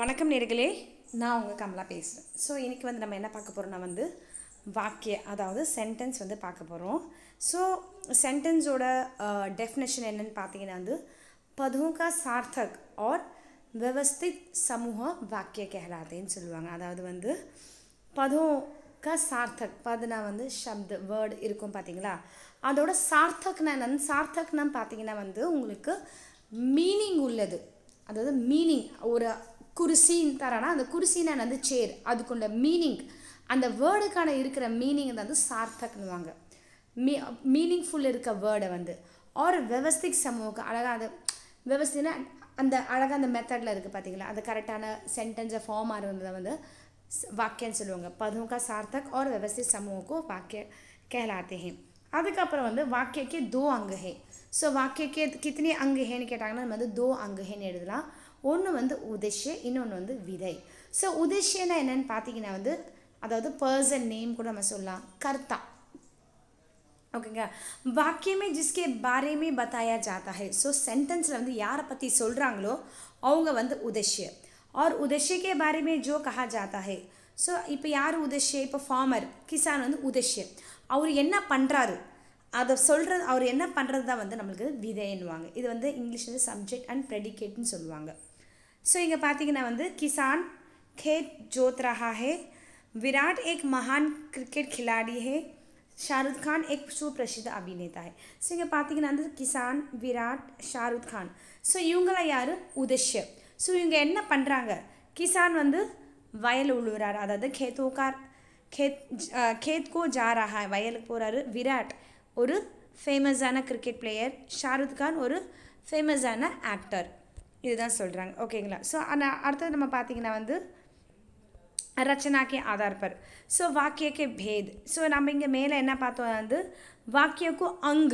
வணக்கம் நேர்களே நான் உங்கள் கமலா பேசுகிறேன் ஸோ இன்றைக்கி வந்து நம்ம என்ன பார்க்க போகிறோம்னா வந்து வாக்கிய அதாவது சென்டென்ஸ் வந்து பார்க்க போகிறோம் ஸோ சென்டென்ஸோட டெஃபினேஷன் என்னென்னு பார்த்தீங்கன்னா வந்து पदों சார்த்தக் ஆர் விவஸ்தித் சமூக வாக்கிய वाक्य சொல்லுவாங்க அதாவது வந்து பதோ க சார்த்தக் பதுனா வந்து சப்த வேர்டு இருக்கும் பார்த்தீங்களா அதோட சார்த்தக்னா என்னன்னு சார்த்தக்னா பார்த்தீங்கன்னா வந்து உங்களுக்கு மீனிங் உள்ளது அதாவது மீனிங் ஒரு குருசின்னு தரானா அந்த குருசின்னு வந்து சேர் அதுக்குள்ள மீனிங் அந்த வேர்டுக்கான இருக்கிற மீனிங் வந்து சார்த்தக்னுவாங்க மீ மீனிங்ஃபுல் இருக்க வேர்டை வந்து ஒரு விவஸ்திக் சமூக அழகாக அது வெவஸ்தினா அந்த அழகாக அந்த மெத்தடில் இருக்குது பார்த்தீங்களா அந்த கரெக்டான சென்டென்ஸை ஃபார்ம் இருந்ததை வந்து வாக்கியம் சொல்லுவாங்க பதுமுக சார்த்தக் ஆர் விவஸ்தி சமூகக்கும் வாக்கிய वाक्य அதுக்கப்புறம் வந்து வாக்கியக்கே தோ அங்கஹே ஸோ வாக்கியக்கே கித்தனி அங்கஹேன்னு கேட்டாங்கன்னா நம்ம வந்து தோ அங்கஹேன்னு எழுதலாம் ஒன்று வந்து உதிஷு இன்னொன்று வந்து விதை ஸோ உதிஷுன்னா என்னென்னு பார்த்தீங்கன்னா வந்து அதாவது பர்சன் நேம் கூட நம்ம சொல்லலாம் கர்த்தா ஓகேங்க வாக்கியமே ஜிஸ்கே பாரேமே பத்தாயா ஜாத்தா ஹே ஸோ சென்டென்ஸில் வந்து யாரை பற்றி சொல்கிறாங்களோ அவங்க வந்து உதஷ்ய ஆர் உதஷ்யக்கே के ஜோ கஹா जो ஸோ இப்போ யார் உதஷ்ய இப்போ ஃபார்மர் கிசான் வந்து உதஷ்ய அவர் என்ன பண்ணுறாரு அதை சொல்கிறது அவர் என்ன பண்ணுறது தான் வந்து நம்மளுக்கு விதைன்னுவாங்க இது வந்து இங்கிலீஷ் வந்து சப்ஜெக்ட் அண்ட் ப்ரெடிகேட்னு சொல்லுவாங்க சோ இங்க பாத்தீங்கனா வந்து கிசான் खेत ஜோத் ரஹா है विराट एक महान क्रिकेट खिलाड़ी है शाहरुख खान एक সুপ্রসিদ্ধ অভিনেতা है சோ இங்க பாத்தீங்கனா வந்து கிசான் विराट शाहरुख खान சோ இவங்க யாரு উদ্দেশ্য சோ இவங்க என்ன பண்றாங்க கிசான் வந்து வயல் உலவுறார் அதாவது ખેતો کار खेत खेत को जा रहा है வயல் கோறாரு विराट ஒரு ஃபேமஸான கிரிக்கெட் பிளேயர் शाहरुख खान ஒரு ஃபேமஸான ஆக்டர் இததான் சொல்றாங்க ஓகேங்களா சோ انا அர்த்தத்துல நம்ம பாத்தீங்கனா வந்து ರಚனாக்கே આધાર પર சோ வாக்கிய கே भेद சோ நம்ம இங்க மேல என்ன பாத்தோம் வந்து வாக்கியக்கு अंग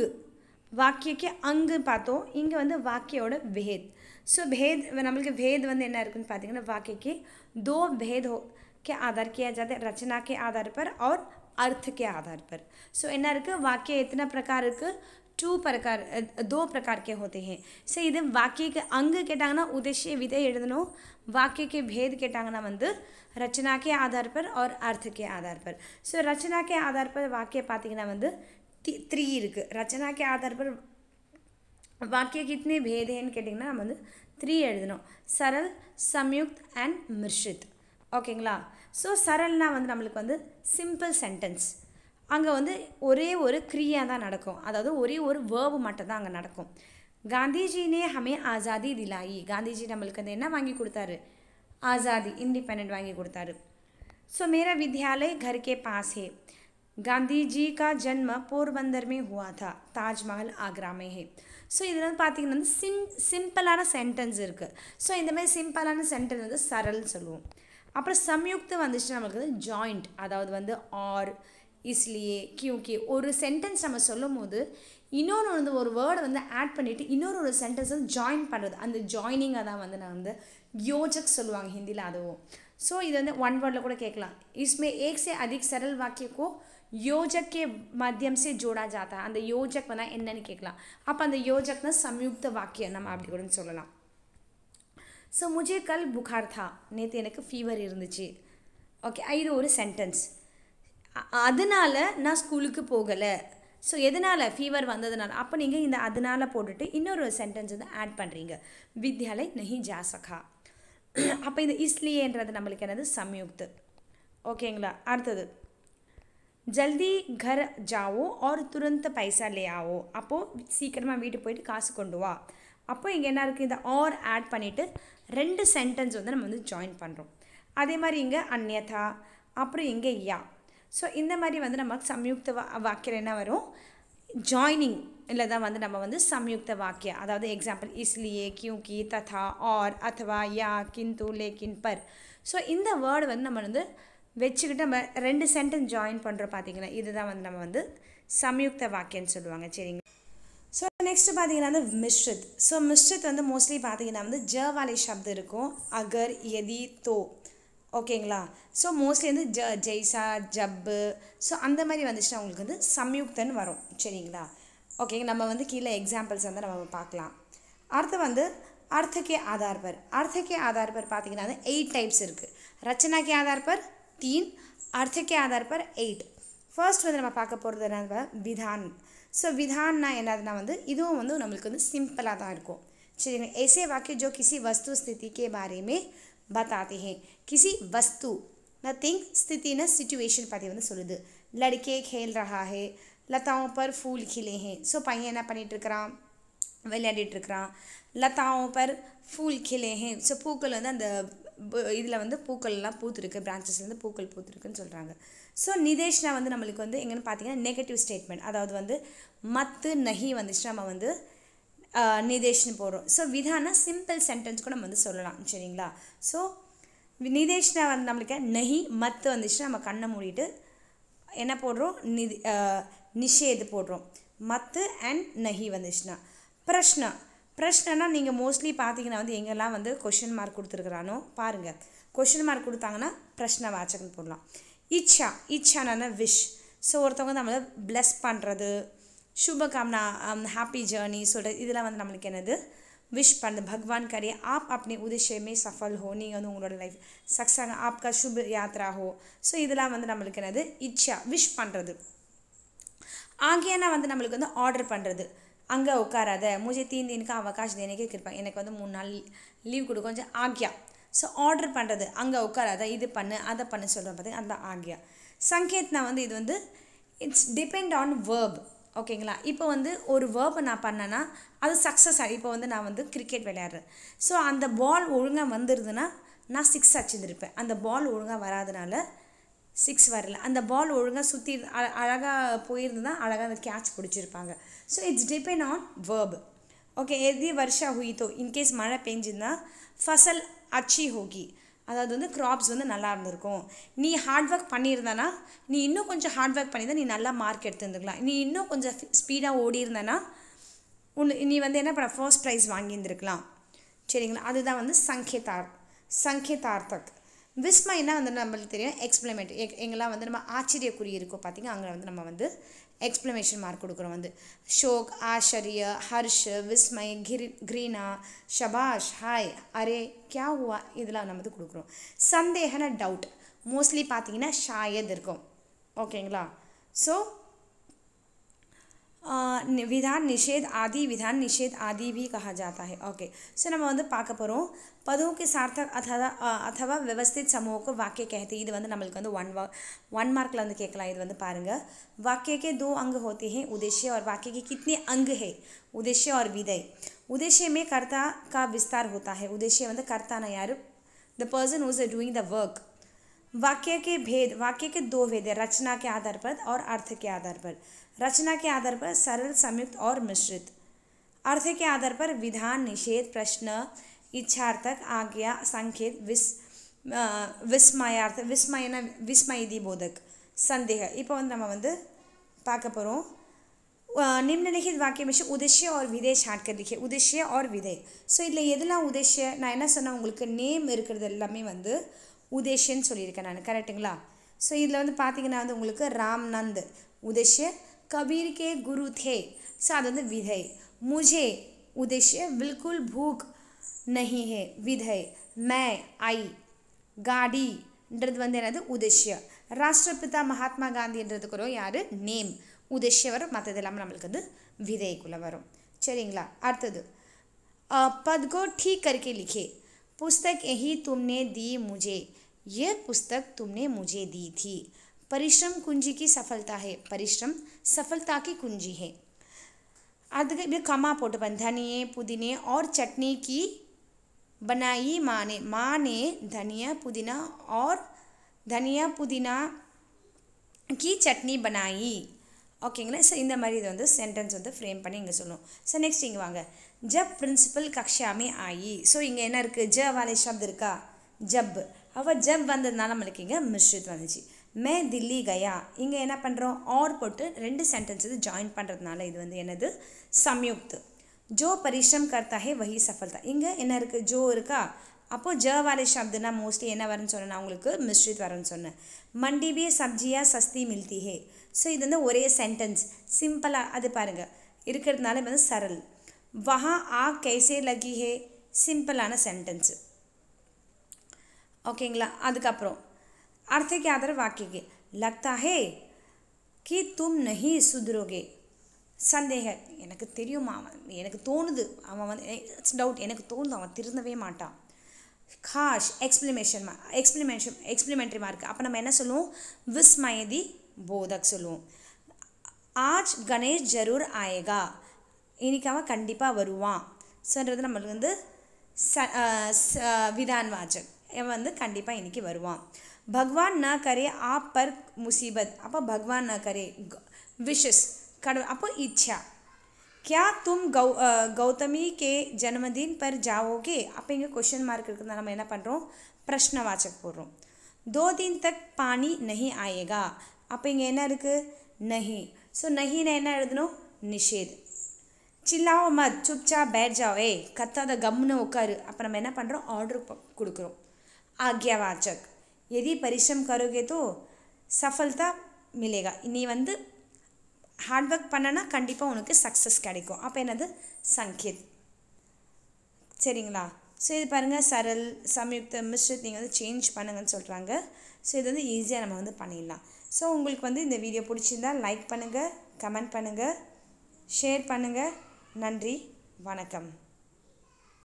வாக்கிய கே अंग பாத்தோம் இங்க வந்து வாக்கியோட வேத் சோ भेद நமக்கு भेद வந்து என்ன இருக்குன்னு பாத்தீங்கனா வாக்கிய கே दो भेद हो क्या आधार किया जाते रचना के आधार पर और अर्थ के आधार पर सो ਇਹਨਾਂர்க்கு வாக்கிய எத்தனை প্রকারக்கு टू प्रकार दो प्रकार के होते हैं सो इत वाक्य के अंग कटा उद्देश्य विधे एलो वाक्य के भेद कटा वो रचना के आधार पर और अर्थ के आधार पर सो so, रचना के आधार पर वाक्य पाती त्री रचना के आधार पर वाक्य कितने भेद हैं कटीन नाम त्री एल सरल संयुक्त अंड मिश्रित ओके सो नम्बर वो सिंपल सेन्टेंस அங்கே வந்து ஒரே ஒரு கிரியா தான் நடக்கும் அதாவது ஒரே ஒரு வேர்வு மட்டும் தான் அங்கே நடக்கும் காந்திஜினே ஹமே ஆசாதி திலாயி காந்திஜி நம்மளுக்கு வந்து என்ன வாங்கி கொடுத்தாரு ஆசாதி இண்டிபெண்ட் வாங்கி கொடுத்தாரு ஸோ மேரா வித்யாலய கர்கே பாசே காந்திஜி கா ஜன்ம போர்வந்தர்மே மே ஹுவா தா தாஜ்மஹல் ஆக்ரா ஹே ஸோ இதில் வந்து பார்த்திங்கன்னா வந்து சிம் சிம்பிளான சென்டென்ஸ் இருக்குது ஸோ இந்த மாதிரி சிம்பிளான சென்டென்ஸ் வந்து சரல்னு சொல்லுவோம் அப்புறம் சம்யுக்து வந்துச்சு நம்மளுக்கு வந்து ஜாயிண்ட் அதாவது வந்து ஆர் இஸ்லியே क्योंकि ஒரு சென்டென்ஸ் நம்ம சொல்லும் போது இன்னொன்று வந்து ஒரு வேர்டை வந்து ஆட் பண்ணிவிட்டு இன்னொரு ஒரு சென்டென்ஸ் வந்து ஜாயின் பண்ணுறது அந்த ஜாயினிங்காக தான் வந்து நான் வந்து யோஜக் சொல்லுவாங்க ஹிந்தியில் அதுவும் ஸோ இது வந்து ஒன் வேர்டில் கூட கேட்கலாம் இஸ்மே ஏக்ஸே से अधिक வாக்கியக்கோ யோஜக்கே को மத்தியம் சே ஜோடா ஜாத்தா அந்த யோஜக் வந்தால் என்னன்னு கேட்கலாம் அப்போ அந்த யோஜக்னா சம்யுக்த வாக்கியம் நம்ம அப்படி கூட சொல்லலாம் ஸோ முஜே கல் புகார் தா நேற்று எனக்கு ஃபீவர் இருந்துச்சு ஓகே இது ஒரு சென்டென்ஸ் அதனால் நான் ஸ்கூலுக்கு போகலை ஸோ எதனால் ஃபீவர் வந்ததுனால அப்போ நீங்கள் இந்த அதனால் போட்டுட்டு இன்னொரு சென்டென்ஸ் வந்து ஆட் பண்ணுறீங்க வித்யாலய் நெஹி ஜாசகா அப்போ இந்த இஸ்லியேன்றது நம்மளுக்கு என்னது சம்யுக்து ஓகேங்களா அடுத்தது ஜல்தி கர் ஜாவோ ஒரு துரந்த பைசா இல்லையாவோ அப்போது சீக்கிரமாக வீட்டுக்கு போயிட்டு காசு கொண்டு வா அப்போ இங்கே என்ன இருக்குது இந்த ஆர் ஆட் பண்ணிவிட்டு ரெண்டு சென்டென்ஸ் வந்து நம்ம வந்து ஜாயின் பண்ணுறோம் அதே மாதிரி இங்கே அந்நியதா அப்புறம் இங்கே யா ஸோ இந்த மாதிரி வந்து நமக்கு சம்யுக்த வா வாக்கியம் என்ன வரும் ஜாயினிங் இல்லை தான் வந்து நம்ம வந்து சம்யுக்த வாக்கியம் அதாவது எக்ஸாம்பிள் இஸ்லியே கியூ கி ததா ஆர் அத்வா யா கிந்து லேக்கின் பர் ஸோ இந்த வேர்டு வந்து நம்ம வந்து வச்சுக்கிட்டு நம்ம ரெண்டு சென்டென்ஸ் ஜாயின் பண்ணுறோம் பார்த்தீங்கன்னா இதுதான் வந்து நம்ம வந்து சம்யுக்த வாக்கியம்னு சொல்லுவாங்க சரிங்க ஸோ நெக்ஸ்ட்டு பார்த்தீங்கன்னா வந்து மிஸ்ரித் ஸோ மிஸ்ரித் வந்து மோஸ்ட்லி பார்த்தீங்கன்னா வந்து வாலை சப்தம் இருக்கும் அகர் எதி தோ ओकेला सो मोस्टली வந்து ஜெய்சா ஜப் சோ அந்த மாதிரி வந்துச்சுனா உங்களுக்கு வந்து സംയുക്ത น வரும் சரிங்களா اوكي நம்ம வந்து கீழ एग्जांपलஸ் அந்த நம்ம பார்க்கலாம் அடுத்து வந்துarth ke aadhar par arth ke aadhar par பாத்தீங்கனா 8 types இருக்கு rachana ke aadhar par 3 arth ke aadhar par 8 first வந்து நம்ம பாக்க போறது என்ன வந்து विधान சோ विधानனா என்னன்னா வந்து இதுவும் வந்து நமக்கு வந்து சிம்பிளா தான் இருக்கும் சரி என்ன ऐसे वाक्य जो किसी वस्तु स्थिति के बारे में बताते हैं கிசி வஸ்து नथिंग स्थिति न सिचुएशन பற்றி வந்து சொல்லுது லடுக்கே खेल रहा है லதாவும் பர் ஃபூல் கிலேஹே ஸோ பையன் என்ன பண்ணிகிட்ருக்கிறான் விளையாடிட்டுருக்கிறான் லதாவும் பர் ஃபூல் கிலேஹே ஸோ பூக்கள் வந்து அந்த இதில் வந்து பூக்கள்லாம் பூத்துருக்கு பிரான்ச்சஸ்லேருந்து பூக்கள் பூத்துருக்குன்னு சொல்கிறாங்க ஸோ நிதேஷ்னா வந்து நம்மளுக்கு வந்து எங்கன்னு பார்த்தீங்கன்னா நெகட்டிவ் ஸ்டேட்மெண்ட் அதாவது வந்து மத்து நஹி வந்துச்சு நம்ம வந்து நிதேஷ்னு போடுறோம் ஸோ விதானா சிம்பிள் சென்டென்ஸ் கூட நம்ம வந்து சொல்லலாம் சரிங்களா ஸோ நிதேஷ்னா வந்து நம்மளுக்கு நெஹி மத்து வந்துச்சுன்னா நம்ம கண்ணை மூடிட்டு என்ன போடுறோம் நிதி நிஷேது போடுறோம் மத்து அண்ட் நஹி வந்துச்சுன்னா பிரஷ்னா பிரஷ்னன்னா நீங்கள் மோஸ்ட்லி பார்த்தீங்கன்னா வந்து எங்கெல்லாம் வந்து கொஷின் மார்க் கொடுத்துருக்குறானோ பாருங்கள் கொஷின் மார்க் கொடுத்தாங்கன்னா பிரஷ்ன வாச்சகம் போடலாம் இச்சா இச்சான விஷ் ஸோ ஒருத்தவங்க நம்மளை ப்ளஸ் பண்ணுறது சுபகாம்னா ஹாப்பி um, ஜேர்னி சொல்கிறது இதெல்லாம் வந்து நம்மளுக்கு என்னது விஷ் પણ பகவான் કરે ஆப் அப்படி உதிஷயமே சஃபல் ஹோ நீங்கள் வந்து உங்களோட லைஃப் சக்ஸஸ் ஆப்கா சுப யாத்ரா ஹோ ஸோ இதெல்லாம் வந்து நம்மளுக்கு என்னது இச்சா விஷ் பண்ணுறது ஆகியனா வந்து நம்மளுக்கு வந்து ஆர்டர் பண்ணுறது அங்கே உட்காராத முஜே தீன் தினுக்கு அவகாஷ் தினக்கே கிருப்பா எனக்கு வந்து மூணு நாள் லீவ் கொடு கொஞ்சம் ஆக்யா ஸோ ஆர்டர் பண்ணுறது அங்கே உட்காராத இது பண்ணு அதை பண்ணு சொல்கிறோம் பார்த்து அந்த ஆக்யா சங்கேத்னா வந்து இது வந்து இட்ஸ் டிபெண்ட் ஆன் வேர்ப் ஓகேங்களா இப்போ வந்து ஒரு வேர்பை நான் பண்ணேன்னா அது சக்ஸஸ் ஆகி இப்போ வந்து நான் வந்து கிரிக்கெட் விளையாடுறேன் ஸோ அந்த பால் ஒழுங்காக வந்துருதுன்னா நான் சிக்ஸ் அச்சுருந்துருப்பேன் அந்த பால் ஒழுங்காக வராதனால சிக்ஸ் வரல அந்த பால் ஒழுங்காக சுற்றி அழகாக போயிருந்தால் அழகாக அந்த கேட்ச் பிடிச்சிருப்பாங்க so it's depend on verb okay எதி வருஷா ஹுயித்தோ இன்கேஸ் மழை பெஞ்சிருந்தால் ஃபசல் அச்சி ஹோகி அதாவது வந்து க்ராப்ஸ் வந்து நல்லா இருந்திருக்கும் நீ ஹார்ட் ஒர்க் பண்ணியிருந்தனா நீ இன்னும் கொஞ்சம் ஹார்ட் ஒர்க் பண்ணி தான் நீ நல்லா மார்க் எடுத்துருந்துருக்கலாம் நீ இன்னும் கொஞ்சம் ஸ்பீடாக ஓடி இருந்தனா உன் நீ வந்து என்ன பண்ண ஃபர்ஸ்ட் ப்ரைஸ் வாங்கியிருந்துருக்கலாம் சரிங்களா அதுதான் வந்து சங்கேதார் சங்கேதார்த்தக் விஸ்மா என்ன வந்து நம்மளுக்கு தெரியும் எக்ஸ்பிளமெண்ட் எங்கெல்லாம் வந்து நம்ம ஆச்சரிய இருக்கோ பார்த்திங்க அங்கே வந்து நம்ம வந்து எக்ஸ்ப்ளமேஷன் மார்க் கொடுக்குறோம் வந்து ஷோக் ஆச்சரிய ஹர்ஷ் விஸ்மய் கிரி கிரீனா ஷபாஷ் ஹாய் அரே கியா ஹுவா இதெல்லாம் நம்ம வந்து கொடுக்குறோம் சந்தேகன டவுட் மோஸ்ட்லி பார்த்தீங்கன்னா ஷாயத் இருக்கும் ஓகேங்களா ஸோ विधान निषेध आदि विधान निषेध आदि भी कहा जाता है ओके सो नाम वो पाकपर पदों के सार्थक अथवा अथवा व्यवस्थित समूह को वाक्य कहते इत वमुक वो वन वन मार्क केकल वाक्य के दो अंग होते हैं उद्देश्य और वाक्य के कितने अंग है उद्देश्य और विधेय उद्देश्य में कर्ता का विस्तार होता है उद्देश्य वह कर्ता ना यार the person was a doing the work वाक्य के भेद वाक्य के दो भेद है रचना के आधार पर और अर्थ के आधार पर रचना के आधार पर सरल संयुक्त और मिश्रित अर्थ के आधार पर विधान निषेध प्रश्न इच्छार्थक आज्ञा संकेत विस् विस्मयार्थ विस्मय विस्मयदि बोधक संदेह इंब वह पाकपो निम्नलिखित वाक्य में से और विधेय छाटकर लिखे उद्देश्य और विधेय सो so, इला उद्देश्य ना सर उ नेम वह उदेश ना करेक्टा सो इतना पाती रामनंद उदेश कबीर के गुरु थे सो अब विधे मुझे उदेश बिल्कुल भूख नहीं है विधे मैं ई गाड़ी वह उदेश्य राष्ट्रपिता महात्मा गांधी यार नेम उदेश नम्बर को वो सरिंगा पद को ठीक करके लिखे पुस्तक यही तुमने दी मुझे यह पुस्तक तुमने मुझे दी थी परिश्रम कुंजी की सफलता है परिश्रम सफलता की कुंजी है அது கமா போட்டுப்பேன் தனியே புதினே और चटनी की बनाई माँ ने माँ ने धनिया पुदीना और धनिया पुदीना की चटनी बनाई ஓகேங்களா ஸோ இந்த மாதிரி இது வந்து சென்டென்ஸ் வந்து ஃப்ரேம் பண்ணி இங்கே சொல்லுவோம் ஸோ நெக்ஸ்ட் இங்கே வாங்க ஜப் பிரின்சிபல் கக்ஷாமே ஆயி ஸோ இங்கே என்ன இருக்குது ஜ வாலே ஷப்து இருக்கா ஜப் அவள் ஜப் வந்ததுனால நம்மளுக்கு இங்கே மிஸ்ரித் வந்துச்சு மே தில்லி கயா இங்கே என்ன பண்ணுறோம் ஆர் போட்டு ரெண்டு சென்டென்ஸ் இது ஜாயின் பண்ணுறதுனால இது வந்து என்னது சம்யுக்து ஜோ பரிஷ்ரம் கர்த்தாகே வகி சஃபல்தா இங்கே என்ன இருக்குது ஜோ இருக்கா அப்போது ஜ வாலே சப்துனா மோஸ்ட்லி என்ன வரும்னு சொன்னேன் நான் உங்களுக்கு மிஸ்ரித் வரும்னு சொன்னேன் மண்டி சப்ஜியாக சஸ்தி மில்தி ஹே ஸோ இது வந்து ஒரே சென்டென்ஸ் சிம்பிளாக அது பாருங்கள் இருக்கிறதுனால வந்து சரல் வஹா ஆ கைசே லகிஹே ஹே சிம்பிளான சென்டென்ஸு ஓகேங்களா அதுக்கப்புறம் अर्थ के आधार वाक्य के लगता है कि तुम சந்தேக எனக்கு தெரியுமா அவன் எனக்கு தோணுது அவன் வந்து இட்ஸ் டவுட் எனக்கு தோணுது அவன் திருந்தவே மாட்டான் காஷ் எக்ஸ்பிளமேஷன் எக்ஸ்பிளமேஷன் எக்ஸ்பிளமெண்ட்ரி மார்க் அப்போ நம்ம என்ன சொல்லுவோம் விஸ்மயதி போதக் சொல்லுவோம் ஆஜ் கணேஷ் ஜரூர் ஆயேகா இன்னைக்கு அவன் கண்டிப்பாக வருவான் சொல்கிறது நம்மளுக்கு வந்து ச விதான் வாஜக் வந்து கண்டிப்பாக இன்றைக்கி வருவான் பகவான் நான் கரே ஆப் பர் முசீபத் அப்போ பகவான் நா கரே விஷஸ் கடவுள் அப்போ இச்சா கியா தும் கௌ கௌதமி கே ஜன்மதின் பர் ஜாவோகே அப்போ இங்கே கொஷின் மார்க் இருக்கிறது நம்ம என்ன பண்ணுறோம் பிரஷ்ன பிரஷ்னவாச்சக் போடுறோம் தோ தின் தக் பானி நஹி ஆயேகா அப்போ இங்கே என்ன இருக்குது நஹி ஸோ நஹின்னு என்ன எழுதணும் நிஷேத் சில்லாவோ மத் சுப்சா பேட் ஜாவே கத்தாத கம்னு உட்காரு அப்போ நம்ம என்ன பண்ணுறோம் ஆர்டர் கொடுக்குறோம் ஆக்யாவாச்சக் எதி பரிশ্रम கரோகே தோ சஃபல்தா மிலேகா நீ வந்து ஹார்ட் ஒர்க் பண்ணனா கண்டிப்பாக உனக்கு சக்ஸஸ் கிடைக்கும் அப்போ என்னது சங்கீத் சரிங்களா ஸோ இது பாருங்கள் சரல் சம்யுக்த மிஸ்ரத் நீங்கள் வந்து சேஞ்ச் பண்ணுங்கன்னு சொல்கிறாங்க ஸோ இது வந்து ஈஸியாக நம்ம வந்து பண்ணிடலாம் ஸோ உங்களுக்கு வந்து இந்த வீடியோ பிடிச்சிருந்தால் லைக் பண்ணுங்கள் கமெண்ட் பண்ணுங்கள் ஷேர் பண்ணுங்கள் நன்றி வணக்கம்